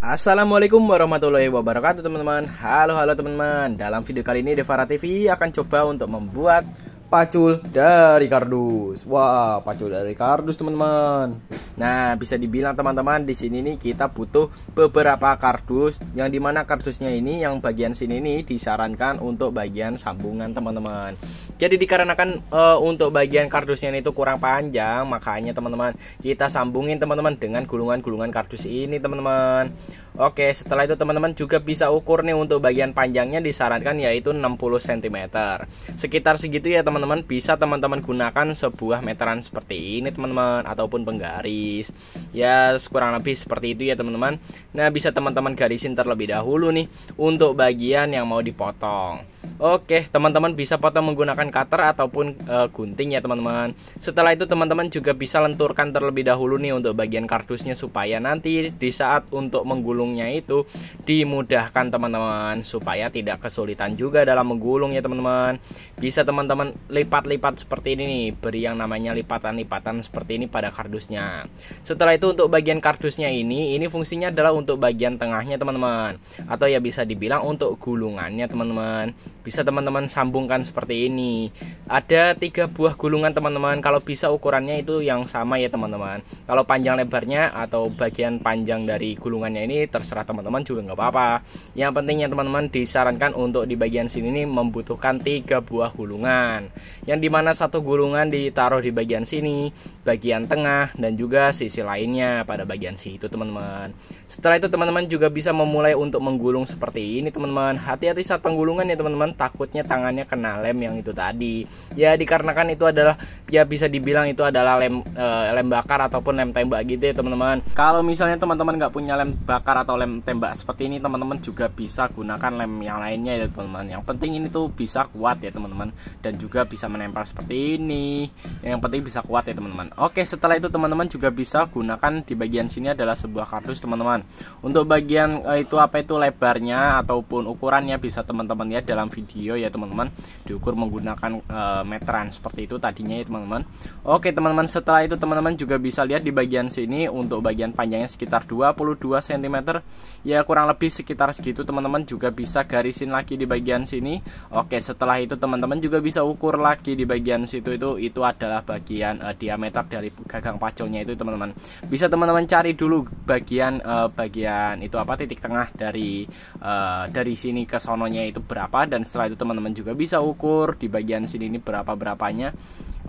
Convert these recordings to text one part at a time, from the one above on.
Assalamualaikum warahmatullahi wabarakatuh teman-teman Halo halo teman-teman Dalam video kali ini Devara TV akan coba untuk membuat pacul dari kardus. Wah, pacul dari kardus, teman-teman. Nah, bisa dibilang teman-teman di sini nih kita butuh beberapa kardus yang dimana kardusnya ini yang bagian sini nih disarankan untuk bagian sambungan, teman-teman. Jadi dikarenakan e, untuk bagian kardusnya itu kurang panjang, makanya teman-teman kita sambungin teman-teman dengan gulungan-gulungan kardus ini, teman-teman. Oke, setelah itu teman-teman juga bisa ukur nih untuk bagian panjangnya disarankan yaitu 60 cm. Sekitar segitu ya, teman-teman teman-teman bisa teman-teman gunakan sebuah meteran seperti ini teman-teman ataupun penggaris ya kurang lebih seperti itu ya teman-teman nah bisa teman-teman garisin terlebih dahulu nih untuk bagian yang mau dipotong Oke, teman-teman bisa potong menggunakan cutter ataupun e, gunting ya teman-teman. Setelah itu teman-teman juga bisa lenturkan terlebih dahulu nih untuk bagian kardusnya supaya nanti di saat untuk menggulungnya itu dimudahkan teman-teman supaya tidak kesulitan juga dalam menggulung ya teman-teman. Bisa teman-teman lipat-lipat seperti ini nih beri yang namanya lipatan-lipatan seperti ini pada kardusnya setelah itu untuk bagian kardusnya ini ini fungsinya adalah untuk bagian tengahnya teman-teman atau ya bisa dibilang untuk gulungannya teman-teman bisa teman-teman sambungkan seperti ini ada tiga buah gulungan teman-teman kalau bisa ukurannya itu yang sama ya teman-teman kalau panjang lebarnya atau bagian panjang dari gulungannya ini terserah teman-teman juga nggak apa-apa yang pentingnya teman-teman disarankan untuk di bagian sini ini membutuhkan tiga buah gulungan yang dimana satu gulungan ditaruh di bagian sini, bagian tengah, dan juga sisi lainnya pada bagian situ teman-teman. Setelah itu teman-teman juga bisa memulai untuk menggulung seperti ini teman-teman. Hati-hati saat penggulungan ya teman-teman, takutnya tangannya kena lem yang itu tadi. Ya dikarenakan itu adalah ya bisa dibilang itu adalah lem eh, lem bakar ataupun lem tembak gitu ya teman-teman. Kalau misalnya teman-teman nggak punya lem bakar atau lem tembak seperti ini teman-teman juga bisa gunakan lem yang lainnya ya teman-teman. Yang penting ini tuh bisa kuat ya teman-teman dan juga bisa menempel seperti ini yang penting bisa kuat ya teman-teman oke setelah itu teman-teman juga bisa gunakan di bagian sini adalah sebuah kardus teman-teman untuk bagian eh, itu apa itu lebarnya ataupun ukurannya bisa teman-teman ya dalam video ya teman-teman diukur menggunakan eh, meteran seperti itu tadinya ya teman-teman oke teman-teman setelah itu teman-teman juga bisa lihat di bagian sini untuk bagian panjangnya sekitar 22 cm ya kurang lebih sekitar segitu teman-teman juga bisa garisin lagi di bagian sini oke setelah itu teman-teman juga bisa ukur ukur lagi di bagian situ itu itu adalah bagian uh, diameter dari gagang paculnya itu teman-teman bisa teman-teman cari dulu bagian uh, bagian itu apa titik tengah dari uh, dari sini ke sononya itu berapa dan setelah itu teman-teman juga bisa ukur di bagian sini ini berapa berapanya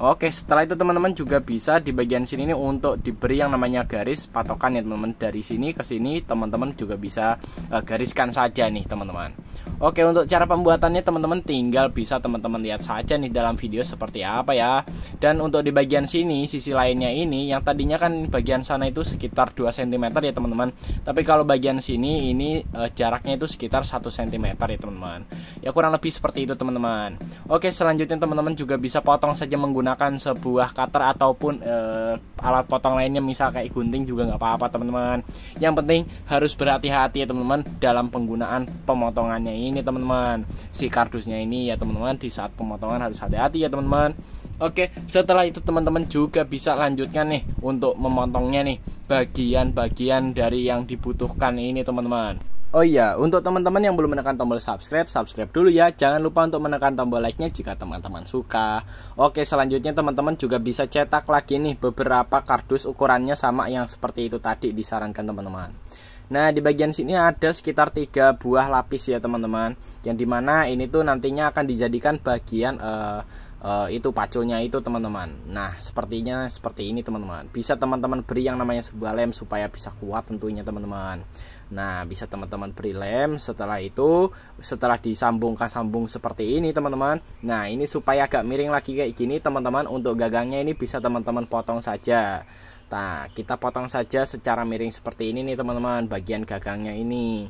Oke, setelah itu teman-teman juga bisa di bagian sini ini untuk diberi yang namanya garis patokan ya teman-teman. Dari sini ke sini teman-teman juga bisa uh, gariskan saja nih teman-teman. Oke, untuk cara pembuatannya teman-teman tinggal bisa teman-teman lihat saja nih dalam video seperti apa ya. Dan untuk di bagian sini sisi lainnya ini yang tadinya kan bagian sana itu sekitar 2 cm ya teman-teman. Tapi kalau bagian sini ini uh, jaraknya itu sekitar 1 cm ya teman-teman. Ya kurang lebih seperti itu teman-teman. Oke, selanjutnya teman-teman juga bisa potong saja menggunakan menggunakan sebuah cutter ataupun uh, alat potong lainnya misal kayak gunting juga nggak apa-apa teman-teman yang penting harus berhati-hati ya teman-teman dalam penggunaan pemotongannya ini teman-teman si kardusnya ini ya teman-teman di saat pemotongan harus hati-hati ya teman-teman Oke, setelah itu teman-teman juga bisa lanjutkan nih untuk memotongnya nih bagian-bagian dari yang dibutuhkan ini teman-teman. Oh iya, untuk teman-teman yang belum menekan tombol subscribe, subscribe dulu ya. Jangan lupa untuk menekan tombol like-nya jika teman-teman suka. Oke, selanjutnya teman-teman juga bisa cetak lagi nih beberapa kardus ukurannya sama yang seperti itu tadi disarankan teman-teman. Nah, di bagian sini ada sekitar 3 buah lapis ya teman-teman. Yang dimana ini tuh nantinya akan dijadikan bagian... Uh, uh, itu paculnya itu teman-teman. Nah, sepertinya seperti ini teman-teman. Bisa teman-teman beri yang namanya sebuah lem supaya bisa kuat tentunya teman-teman. Nah, bisa teman-teman prelim setelah itu setelah disambungkan sambung seperti ini, teman-teman. Nah, ini supaya agak miring lagi kayak gini, teman-teman. Untuk gagangnya ini bisa teman-teman potong saja. Nah, kita potong saja secara miring seperti ini nih, teman-teman, bagian gagangnya ini.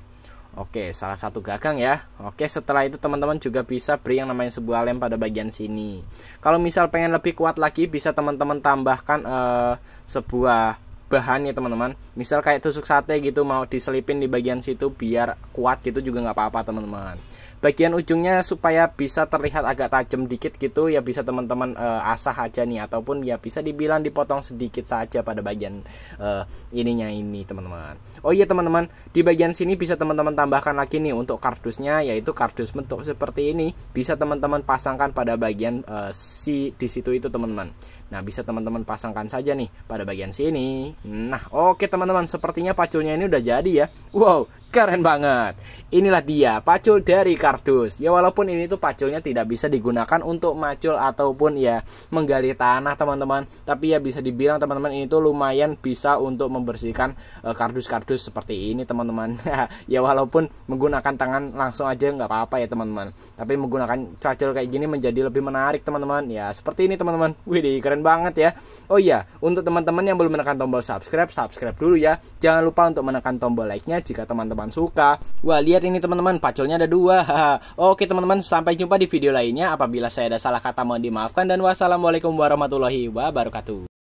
Oke, salah satu gagang ya. Oke, setelah itu teman-teman juga bisa beri yang namanya sebuah lem pada bagian sini. Kalau misal pengen lebih kuat lagi, bisa teman-teman tambahkan uh, sebuah bahan ya teman-teman misal kayak tusuk sate gitu mau diselipin di bagian situ biar kuat gitu juga nggak apa-apa teman-teman bagian ujungnya supaya bisa terlihat agak tajam dikit gitu ya bisa teman-teman uh, asah aja nih ataupun ya bisa dibilang dipotong sedikit saja pada bagian uh, ininya ini teman-teman oh iya teman-teman di bagian sini bisa teman-teman tambahkan lagi nih untuk kardusnya yaitu kardus bentuk seperti ini bisa teman-teman pasangkan pada bagian uh, si di situ itu teman-teman Nah, bisa teman-teman pasangkan saja nih pada bagian sini. Nah, oke teman-teman, sepertinya paculnya ini udah jadi ya. Wow, keren banget. Inilah dia pacul dari kardus. Ya walaupun ini tuh paculnya tidak bisa digunakan untuk macul ataupun ya menggali tanah teman-teman, tapi ya bisa dibilang teman-teman ini tuh lumayan bisa untuk membersihkan eh, kardus-kardus uh, seperti ini teman-teman. ya walaupun menggunakan tangan langsung aja nggak apa-apa ya teman-teman. Tapi menggunakan pacul kayak gini menjadi lebih menarik teman-teman. Ya seperti ini teman-teman. Wih, keren banget ya. Oh iya, untuk teman-teman yang belum menekan tombol subscribe, subscribe dulu ya. Jangan lupa untuk menekan tombol like-nya jika teman-teman suka. Wah, lihat ini teman-teman, paculnya ada dua. Oke teman-teman, sampai jumpa di video lainnya. Apabila saya ada salah kata mohon dimaafkan dan wassalamualaikum warahmatullahi wabarakatuh.